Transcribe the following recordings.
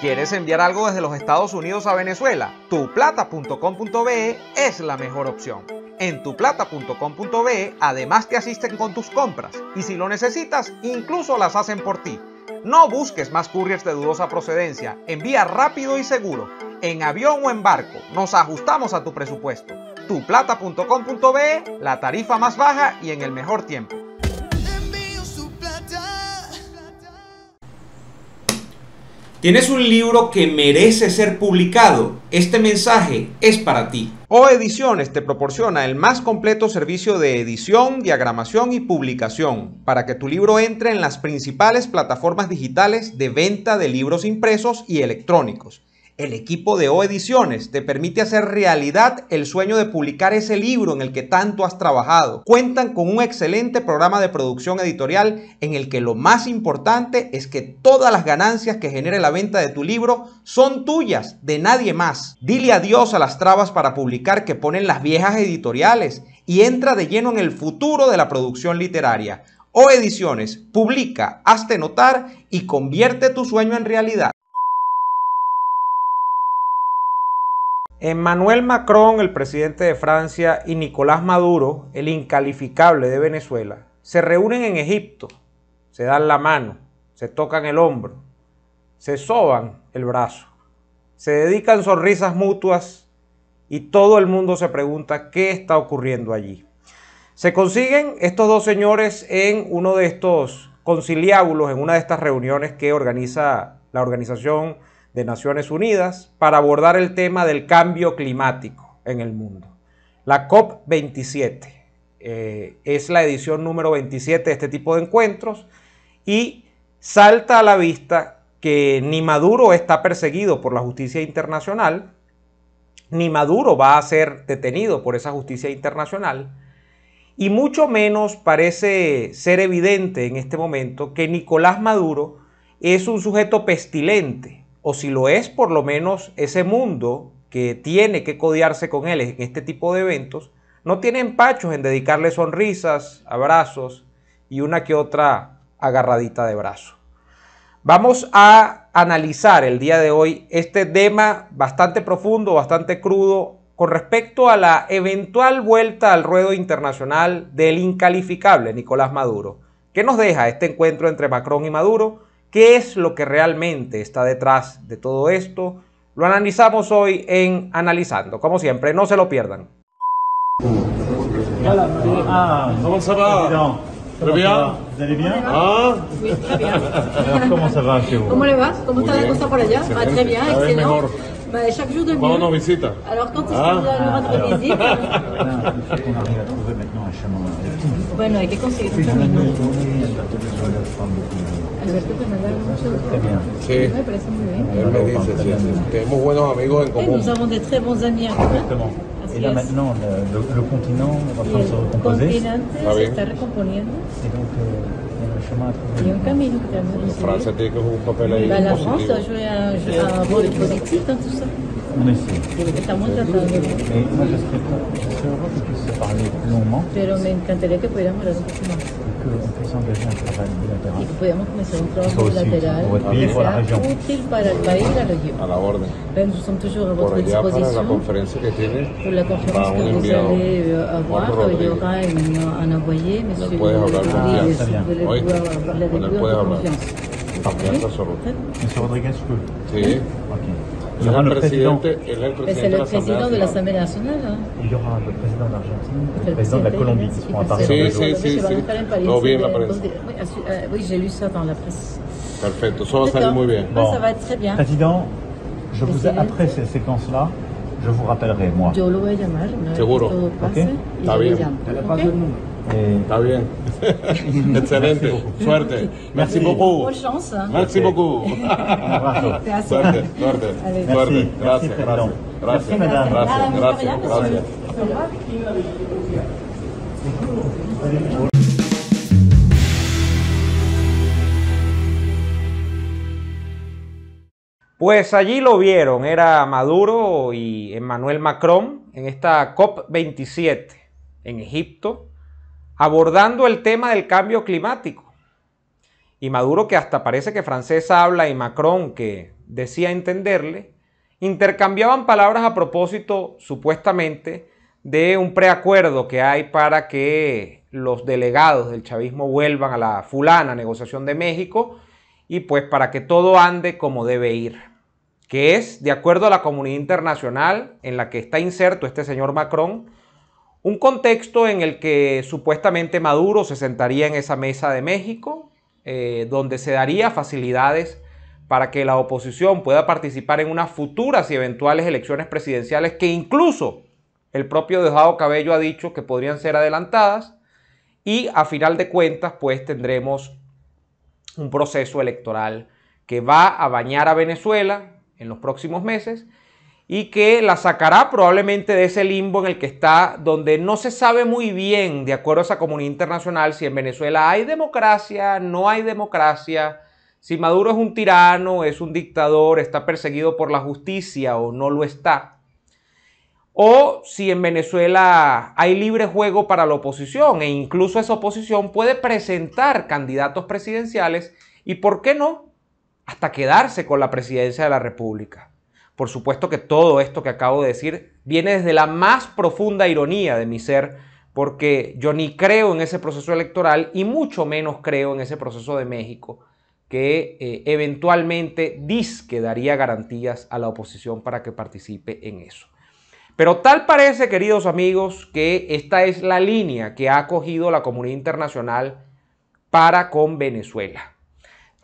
¿Quieres enviar algo desde los Estados Unidos a Venezuela? Tuplata.com.be es la mejor opción. En tuplata.com.be además te asisten con tus compras y si lo necesitas, incluso las hacen por ti. No busques más couriers de dudosa procedencia, envía rápido y seguro en avión o en barco. Nos ajustamos a tu presupuesto. Tuplata.com.be, la tarifa más baja y en el mejor tiempo. ¿Tienes un libro que merece ser publicado? Este mensaje es para ti. O Ediciones te proporciona el más completo servicio de edición, diagramación y publicación para que tu libro entre en las principales plataformas digitales de venta de libros impresos y electrónicos. El equipo de O Ediciones te permite hacer realidad el sueño de publicar ese libro en el que tanto has trabajado. Cuentan con un excelente programa de producción editorial en el que lo más importante es que todas las ganancias que genere la venta de tu libro son tuyas, de nadie más. Dile adiós a las trabas para publicar que ponen las viejas editoriales y entra de lleno en el futuro de la producción literaria. O Ediciones, publica, hazte notar y convierte tu sueño en realidad. Emmanuel Macron, el presidente de Francia, y Nicolás Maduro, el incalificable de Venezuela, se reúnen en Egipto, se dan la mano, se tocan el hombro, se soban el brazo, se dedican sonrisas mutuas y todo el mundo se pregunta qué está ocurriendo allí. Se consiguen estos dos señores en uno de estos conciliábulos, en una de estas reuniones que organiza la organización de Naciones Unidas para abordar el tema del cambio climático en el mundo. La COP27 eh, es la edición número 27 de este tipo de encuentros y salta a la vista que ni Maduro está perseguido por la justicia internacional, ni Maduro va a ser detenido por esa justicia internacional, y mucho menos parece ser evidente en este momento que Nicolás Maduro es un sujeto pestilente, o si lo es, por lo menos ese mundo que tiene que codiarse con él en este tipo de eventos, no tiene empachos en dedicarle sonrisas, abrazos y una que otra agarradita de brazo. Vamos a analizar el día de hoy este tema bastante profundo, bastante crudo, con respecto a la eventual vuelta al ruedo internacional del incalificable Nicolás Maduro. ¿Qué nos deja este encuentro entre Macron y Maduro? ¿Qué es lo que realmente está detrás de todo esto? Lo analizamos hoy en Analizando. Como siempre, no se lo pierdan. ¿Cómo se va? ¿Cómo se va? ¿Cómo le vas? ¿Cómo está la cosa por allá? ¿Va bien, excelente. Bah, chaque jour de nos visita. ¿Cuándo nos est-ce qu'on aura Bueno, hay que conseguir muchos minutos. Alberto que manda mucho. Sí. Me parece muy bien. Él me dice, sí, Tenemos buenos amigos en común. Nous avons des très bons amis en commun. Et là maintenant, le, continent va en train de se recomposer. Le continent se está Et donc, il y a un chemin à trouver. La France a joué un rôle positif dans tout ça. On essaie. moi, je serais, heureux que puisse parler plus longuement. que un Et un travail bilatéral. que Pour pour la région. À la nous sommes toujours à votre disposition. Pour la conférence que vous allez avoir, il y aura un, envoyé, Monsieur. Vous pouvez parler avec Monsieur Rodriguez, je peux. Il y aura le, président, c'est le président de l'Assemblée nationale. Hein. Il y aura le président d'Argentine et le président de la Colombie qui seront à Paris. Oui, j'ai lu ça dans la presse. Parfait. ça va être très bien. Président, je vous, après ces séquences-là, je vous rappellerai, moi. Je lo voy a Seguro. Ok. Está Eh, Está bien. Excelente. Suerte. Merci, beaucoup. Suerte, suerte. gracias, Gracias, gracias, gracias. gracias. Pues allí lo vieron, era Maduro y Emmanuel Macron en esta COP27 en Egipto, abordando el tema del cambio climático. Y Maduro, que hasta parece que francesa habla, y Macron, que decía entenderle, intercambiaban palabras a propósito, supuestamente, de un preacuerdo que hay para que los delegados del chavismo vuelvan a la fulana negociación de México y pues para que todo ande como debe ir, que es, de acuerdo a la comunidad internacional en la que está inserto este señor Macron, un contexto en el que supuestamente Maduro se sentaría en esa mesa de México, eh, donde se daría facilidades para que la oposición pueda participar en unas futuras y eventuales elecciones presidenciales que incluso el propio Dejado Cabello ha dicho que podrían ser adelantadas y a final de cuentas pues tendremos un proceso electoral que va a bañar a Venezuela en los próximos meses y que la sacará probablemente de ese limbo en el que está, donde no se sabe muy bien, de acuerdo a esa comunidad internacional, si en Venezuela hay democracia, no hay democracia, si Maduro es un tirano, es un dictador, está perseguido por la justicia o no lo está, o si en Venezuela hay libre juego para la oposición e incluso esa oposición puede presentar candidatos presidenciales y, ¿por qué no?, hasta quedarse con la presidencia de la República. Por supuesto que todo esto que acabo de decir viene desde la más profunda ironía de mi ser, porque yo ni creo en ese proceso electoral y mucho menos creo en ese proceso de México que eh, eventualmente disque daría garantías a la oposición para que participe en eso. Pero tal parece, queridos amigos, que esta es la línea que ha acogido la comunidad internacional para con Venezuela.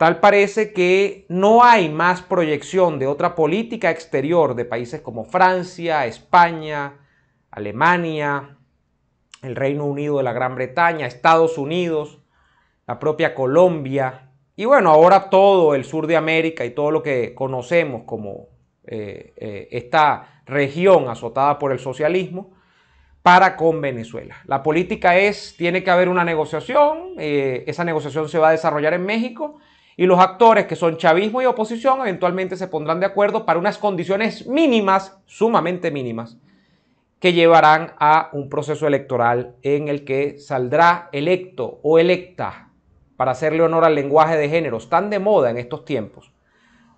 Tal parece que no hay más proyección de otra política exterior de países como Francia, España, Alemania, el Reino Unido de la Gran Bretaña, Estados Unidos, la propia Colombia y bueno, ahora todo el sur de América y todo lo que conocemos como eh, eh, esta región azotada por el socialismo para con Venezuela. La política es, tiene que haber una negociación, eh, esa negociación se va a desarrollar en México y los actores que son chavismo y oposición eventualmente se pondrán de acuerdo para unas condiciones mínimas, sumamente mínimas, que llevarán a un proceso electoral en el que saldrá electo o electa, para hacerle honor al lenguaje de géneros tan de moda en estos tiempos,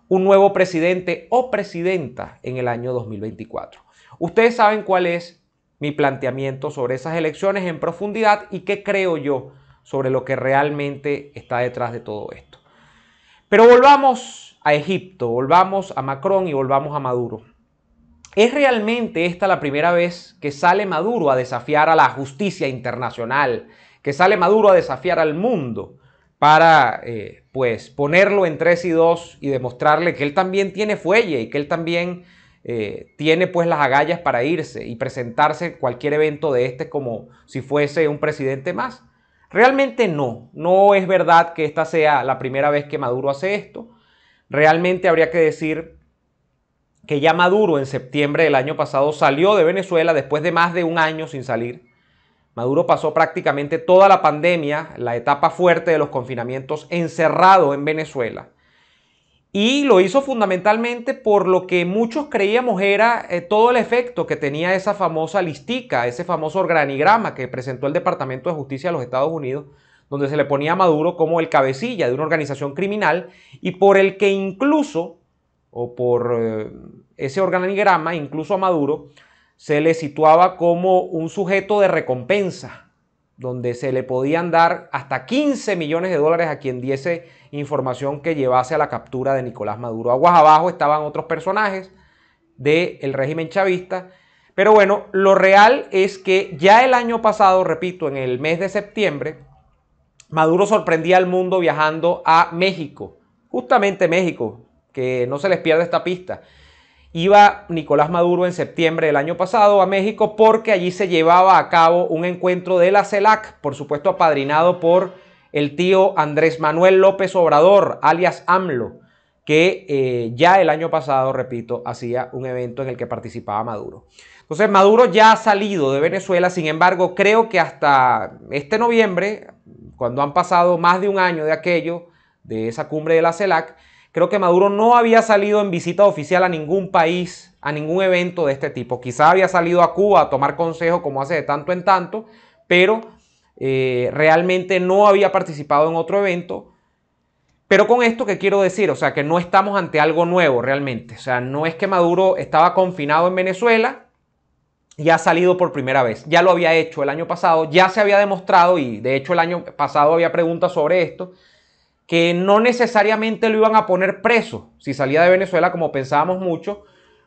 un nuevo presidente o presidenta en el año 2024. Ustedes saben cuál es mi planteamiento sobre esas elecciones en profundidad y qué creo yo sobre lo que realmente está detrás de todo esto. Pero volvamos a Egipto, volvamos a Macron y volvamos a Maduro. ¿Es realmente esta la primera vez que sale Maduro a desafiar a la justicia internacional, que sale Maduro a desafiar al mundo para eh, pues ponerlo en tres y dos y demostrarle que él también tiene fuelle y que él también eh, tiene pues las agallas para irse y presentarse cualquier evento de este como si fuese un presidente más? Realmente no, no es verdad que esta sea la primera vez que Maduro hace esto. Realmente habría que decir que ya Maduro en septiembre del año pasado salió de Venezuela después de más de un año sin salir. Maduro pasó prácticamente toda la pandemia, la etapa fuerte de los confinamientos, encerrado en Venezuela. Y lo hizo fundamentalmente por lo que muchos creíamos era eh, todo el efecto que tenía esa famosa listica, ese famoso organigrama que presentó el Departamento de Justicia de los Estados Unidos, donde se le ponía a Maduro como el cabecilla de una organización criminal y por el que incluso, o por eh, ese organigrama, incluso a Maduro, se le situaba como un sujeto de recompensa, donde se le podían dar hasta 15 millones de dólares a quien diese información que llevase a la captura de Nicolás Maduro. Aguas abajo estaban otros personajes del régimen chavista. Pero bueno, lo real es que ya el año pasado, repito, en el mes de septiembre, Maduro sorprendía al mundo viajando a México, justamente México, que no se les pierda esta pista. Iba Nicolás Maduro en septiembre del año pasado a México porque allí se llevaba a cabo un encuentro de la CELAC, por supuesto apadrinado por el tío Andrés Manuel López Obrador, alias AMLO, que eh, ya el año pasado, repito, hacía un evento en el que participaba Maduro. Entonces Maduro ya ha salido de Venezuela, sin embargo, creo que hasta este noviembre, cuando han pasado más de un año de aquello, de esa cumbre de la CELAC, creo que Maduro no había salido en visita oficial a ningún país, a ningún evento de este tipo. Quizá había salido a Cuba a tomar consejo como hace de tanto en tanto, pero eh, realmente no había participado en otro evento. Pero con esto, que quiero decir? O sea, que no estamos ante algo nuevo realmente. O sea, no es que Maduro estaba confinado en Venezuela y ha salido por primera vez. Ya lo había hecho el año pasado, ya se había demostrado, y de hecho el año pasado había preguntas sobre esto, que no necesariamente lo iban a poner preso si salía de Venezuela, como pensábamos mucho.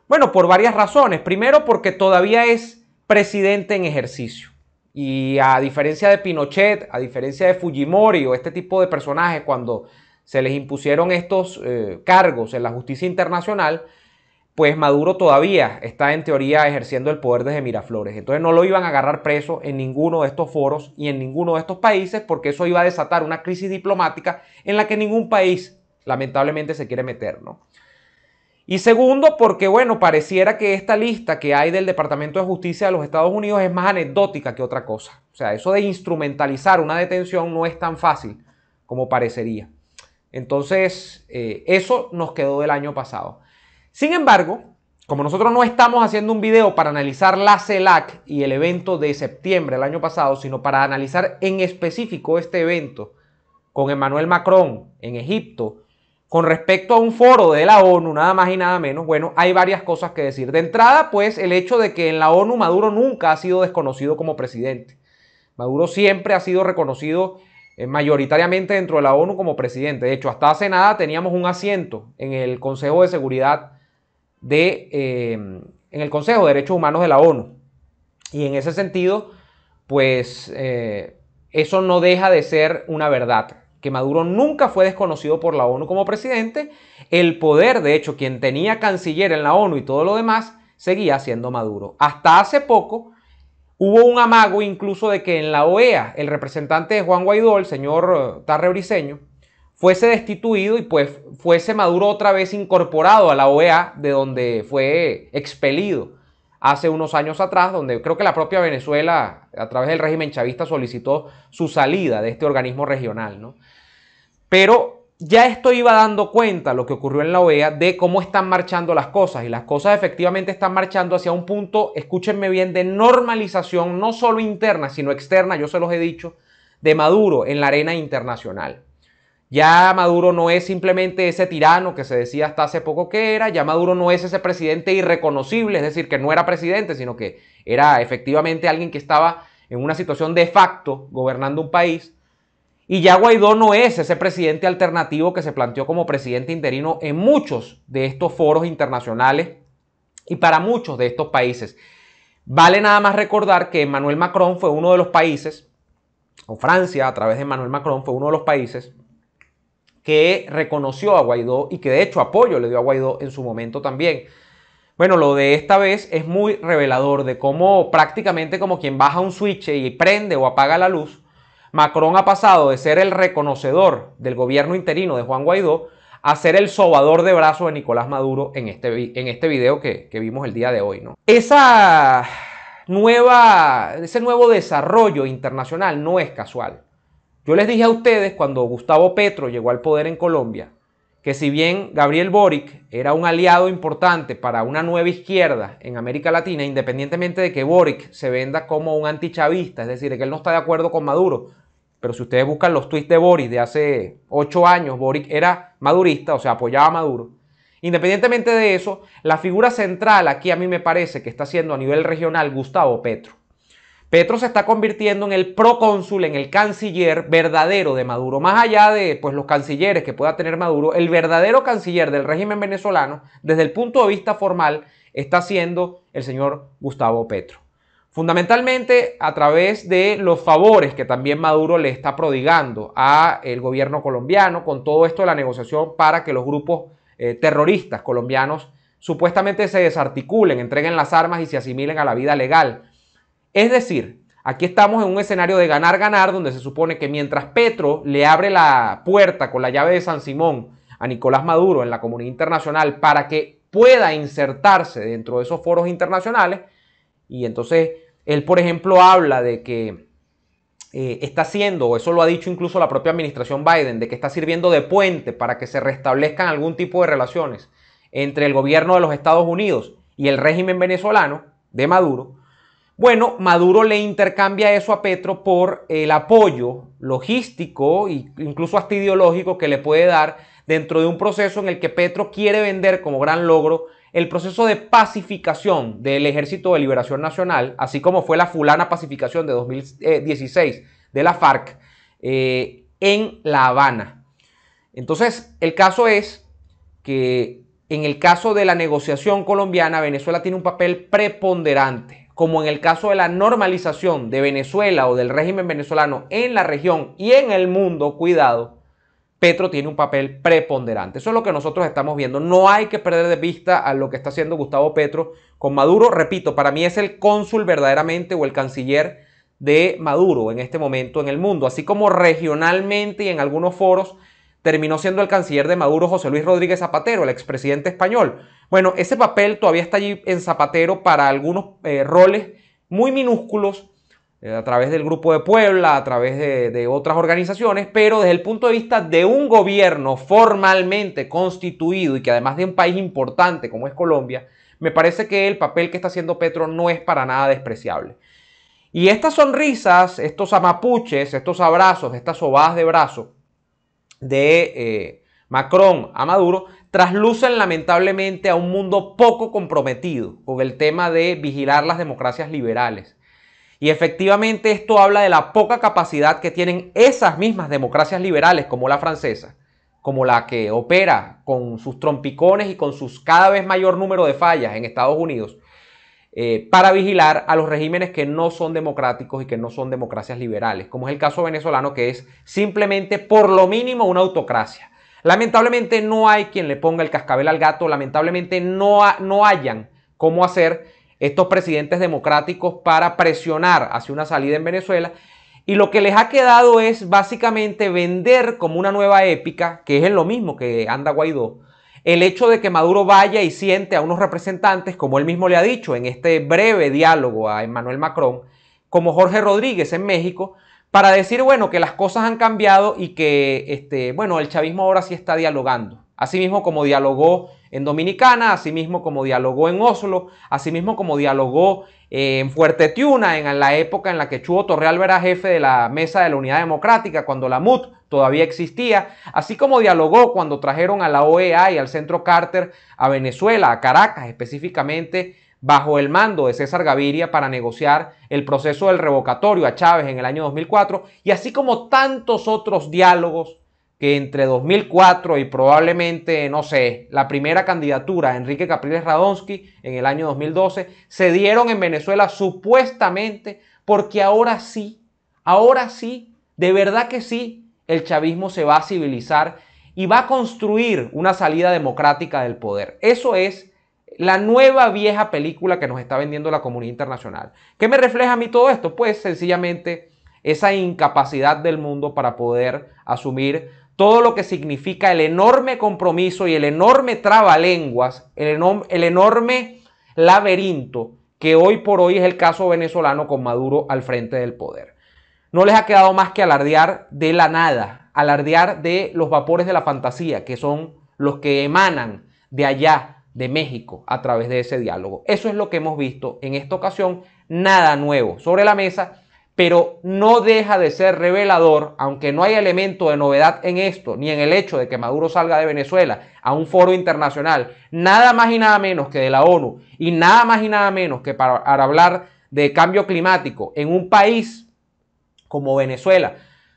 Bueno, por varias razones. Primero, porque todavía es presidente en ejercicio. Y a diferencia de Pinochet, a diferencia de Fujimori o este tipo de personajes, cuando se les impusieron estos eh, cargos en la justicia internacional, pues Maduro todavía está en teoría ejerciendo el poder desde Miraflores. Entonces no lo iban a agarrar preso en ninguno de estos foros y en ninguno de estos países porque eso iba a desatar una crisis diplomática en la que ningún país lamentablemente se quiere meter, ¿no? Y segundo, porque bueno, pareciera que esta lista que hay del Departamento de Justicia de los Estados Unidos es más anecdótica que otra cosa. O sea, eso de instrumentalizar una detención no es tan fácil como parecería. Entonces, eh, eso nos quedó del año pasado. Sin embargo, como nosotros no estamos haciendo un video para analizar la CELAC y el evento de septiembre del año pasado, sino para analizar en específico este evento con Emmanuel Macron en Egipto, con respecto a un foro de la ONU, nada más y nada menos, bueno, hay varias cosas que decir. De entrada, pues, el hecho de que en la ONU Maduro nunca ha sido desconocido como presidente. Maduro siempre ha sido reconocido eh, mayoritariamente dentro de la ONU como presidente. De hecho, hasta hace nada teníamos un asiento en el Consejo de Seguridad de, em, en el Consejo de Derechos Humanos de la ONU. Y en ese sentido, pues, eh, eso no deja de ser una verdad que Maduro nunca fue desconocido por la ONU como presidente, el poder, de hecho, quien tenía canciller en la ONU y todo lo demás, seguía siendo Maduro. Hasta hace poco hubo un amago incluso de que en la OEA el representante de Juan Guaidó, el señor eh, Tarre Briceño, fuese destituido y pues fuese Maduro otra vez incorporado a la OEA de donde fue expelido hace unos años atrás, donde creo que la propia Venezuela, a través del régimen chavista, solicitó su salida de este organismo regional. ¿no? Pero ya esto iba dando cuenta, lo que ocurrió en la OEA, de cómo están marchando las cosas. Y las cosas efectivamente están marchando hacia un punto, escúchenme bien, de normalización, no solo interna, sino externa, yo se los he dicho, de Maduro en la arena internacional. Ya Maduro no es simplemente ese tirano que se decía hasta hace poco que era, ya Maduro no es ese presidente irreconocible, es decir, que no era presidente, sino que era efectivamente alguien que estaba en una situación de facto gobernando un país. Y ya Guaidó no es ese presidente alternativo que se planteó como presidente interino en muchos de estos foros internacionales y para muchos de estos países. Vale nada más recordar que Emmanuel Macron fue uno de los países, o Francia a través de Emmanuel Macron fue uno de los países que reconoció a Guaidó y que de hecho apoyo le dio a Guaidó en su momento también. Bueno, lo de esta vez es muy revelador de cómo prácticamente como quien baja un switch y prende o apaga la luz, Macron ha pasado de ser el reconocedor del gobierno interino de Juan Guaidó a ser el sobador de brazos de Nicolás Maduro en este, en este video que, vimos el día de hoy. ¿no? Esa nueva, ese nuevo desarrollo internacional no es casual. Yo les dije a ustedes cuando Gustavo Petro llegó al poder en Colombia que si bien Gabriel Boric era un aliado importante para una nueva izquierda en América Latina, independientemente de que Boric se venda como un antichavista, es decir, que él no está de acuerdo con Maduro, pero si ustedes buscan los tweets de Boric de hace ocho años, Boric era madurista, o sea, apoyaba a Maduro. Independientemente de eso, la figura central aquí a mí me parece que está siendo a nivel regional Gustavo Petro. Petro se está convirtiendo en el procónsul, en el canciller verdadero de Maduro. Más allá de pues, los cancilleres que pueda tener Maduro, el verdadero canciller del régimen venezolano, desde el punto de vista formal, está siendo el señor Gustavo Petro. Fundamentalmente a través de los favores que también Maduro le está prodigando a el gobierno colombiano con todo esto de la negociación para que los grupos eh, terroristas colombianos supuestamente se desarticulen, entreguen las armas y se asimilen a la vida legal. Es decir, aquí estamos en un escenario de ganar-ganar donde se supone que mientras Petro le abre la puerta con la llave de San Simón a Nicolás Maduro en la comunidad internacional para que pueda insertarse dentro de esos foros internacionales, y entonces él, por ejemplo, habla de que eh, está haciendo, eso lo ha dicho incluso la propia administración Biden, de que está sirviendo de puente para que se restablezcan algún tipo de relaciones entre el gobierno de los Estados Unidos y el régimen venezolano de Maduro, bueno, Maduro le intercambia eso a Petro por el apoyo logístico e incluso hasta ideológico que le puede dar dentro de un proceso en el que Petro quiere vender como gran logro el proceso de pacificación del Ejército de Liberación Nacional, así como fue la fulana pacificación de 2016 de la FARC eh, en La Habana. Entonces, el caso es que en el caso de la negociación colombiana, Venezuela tiene un papel preponderante como en el caso de la normalización de Venezuela o del régimen venezolano en la región y en el mundo, cuidado, Petro tiene un papel preponderante. Eso es lo que nosotros estamos viendo. No hay que perder de vista a lo que está haciendo Gustavo Petro con Maduro. Repito, para mí es el cónsul verdaderamente o el canciller de Maduro en este momento en el mundo, así como regionalmente y en algunos foros terminó siendo el canciller de Maduro José Luis Rodríguez Zapatero, el expresidente español. Bueno, ese papel todavía está allí en Zapatero para algunos eh, roles muy minúsculos eh, a través del Grupo de Puebla, a través de, otras organizaciones, pero desde el punto de vista de un gobierno formalmente constituido y que además de un país importante como es Colombia, me parece que el papel que está haciendo Petro no es para nada despreciable. Y estas sonrisas, estos amapuches, estos abrazos, estas sobadas de brazos, de eh, Macron a Maduro traslucen lamentablemente a un mundo poco comprometido con el tema de vigilar las democracias liberales. Y efectivamente esto habla de la poca capacidad que tienen esas mismas democracias liberales como la francesa, como la que opera con sus trompicones y con sus cada vez mayor número de fallas en Estados Unidos, eh, para vigilar a los regímenes que no son democráticos y que no son democracias liberales, como es el caso venezolano, que es simplemente por lo mínimo una autocracia. Lamentablemente no hay quien le ponga el cascabel al gato, lamentablemente no, no hayan cómo hacer estos presidentes democráticos para presionar hacia una salida en Venezuela. Y lo que les ha quedado es básicamente vender como una nueva épica, que es lo mismo que anda Guaidó, el hecho de que Maduro vaya y siente a unos representantes, como él mismo le ha dicho en este breve diálogo a Emmanuel Macron, como Jorge Rodríguez en México, para decir, bueno, que las cosas han cambiado y que, este, bueno, el chavismo ahora sí está dialogando. Asimismo, como dialogó en Dominicana, así mismo como dialogó en Oslo, así mismo como dialogó eh, en Fuerte Tiuna, en la época en la que chuvo Torrealba era jefe de la Mesa de la Unidad Democrática, cuando la MUT todavía existía, así como dialogó cuando trajeron a la OEA y al Centro Carter a Venezuela, a Caracas específicamente, bajo el mando de César Gaviria para negociar el proceso del revocatorio a Chávez en el año 2004, y así como tantos otros diálogos que entre 2004 y probablemente, no sé, la primera candidatura Enrique Capriles Radonsky en el año 2012, se dieron en Venezuela supuestamente porque ahora sí, ahora sí, de verdad que sí, el chavismo se va a civilizar y va a construir una salida democrática del poder. Eso es la nueva vieja película que nos está vendiendo la comunidad internacional. ¿Qué me refleja a mí todo esto? Pues sencillamente esa incapacidad del mundo para poder asumir todo lo que significa el enorme compromiso y el enorme trabalenguas, el, enorme laberinto que hoy por hoy es el caso venezolano con Maduro al frente del poder. No les ha quedado más que alardear de la nada, alardear de los vapores de la fantasía, que son los que emanan de allá, de México, a través de ese diálogo. Eso es lo que hemos visto en esta ocasión, nada nuevo sobre la mesa pero no deja de ser revelador, aunque no hay elemento de novedad en esto, ni en el hecho de que Maduro salga de Venezuela a un foro internacional, nada más y nada menos que de la ONU, y nada más y nada menos que para, hablar de cambio climático en un país como Venezuela,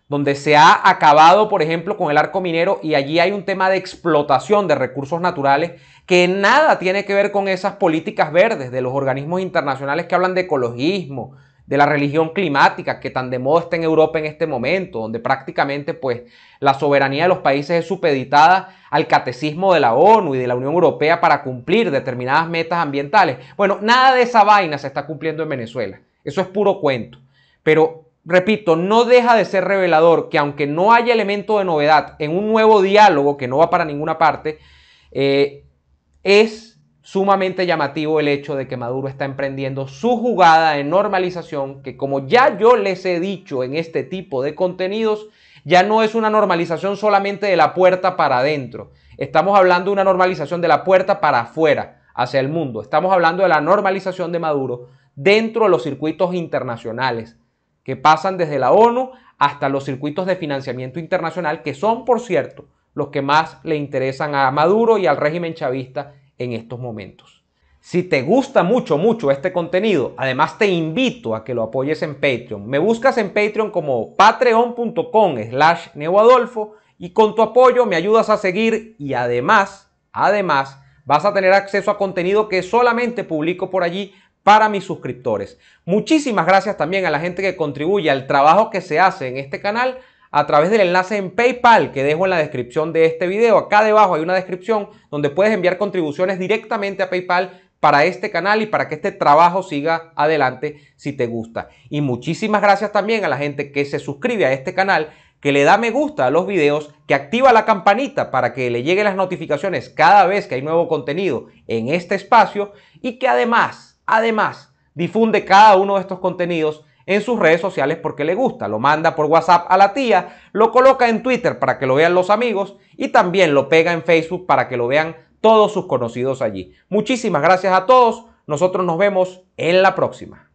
donde se ha acabado, por ejemplo, con el arco minero y allí hay un tema de explotación de recursos naturales que nada tiene que ver con esas políticas verdes de los organismos internacionales que hablan de ecologismo, de la religión climática que tan de moda está en Europa en este momento, donde prácticamente pues la soberanía de los países es supeditada al catecismo de la ONU y de la Unión Europea para cumplir determinadas metas ambientales. Bueno, nada de esa vaina se está cumpliendo en Venezuela. Eso es puro cuento. Pero repito, no deja de ser revelador que aunque no haya elemento de novedad en un nuevo diálogo que no va para ninguna parte, eh, es sumamente llamativo el hecho de que Maduro está emprendiendo su jugada de normalización, que como ya yo les he dicho en este tipo de contenidos, ya no es una normalización solamente de la puerta para adentro. Estamos hablando de una normalización de la puerta para afuera, hacia el mundo. Estamos hablando de la normalización de Maduro dentro de los circuitos internacionales, que pasan desde la ONU hasta los circuitos de financiamiento internacional, que son, por cierto, los que más le interesan a Maduro y al régimen chavista en estos momentos. Si te gusta mucho, mucho este contenido, además te invito a que lo apoyes en Patreon. Me buscas en Patreon como patreon.com slash neoadolfo y con tu apoyo me ayudas a seguir y además, además, vas a tener acceso a contenido que solamente publico por allí para mis suscriptores. Muchísimas gracias también a la gente que contribuye al trabajo que se hace en este canal a través del enlace en PayPal que dejo en la descripción de este video. Acá debajo hay una descripción donde puedes enviar contribuciones directamente a PayPal para este canal y para que este trabajo siga adelante si te gusta. Y muchísimas gracias también a la gente que se suscribe a este canal, que le da me gusta a los videos, que activa la campanita para que le lleguen las notificaciones cada vez que hay nuevo contenido en este espacio y que además, además, difunde cada uno de estos contenidos en sus redes sociales porque le gusta, lo manda por WhatsApp a la tía, lo coloca en Twitter para que lo vean los amigos y también lo pega en Facebook para que lo vean todos sus conocidos allí. Muchísimas gracias a todos, nosotros nos vemos en la próxima.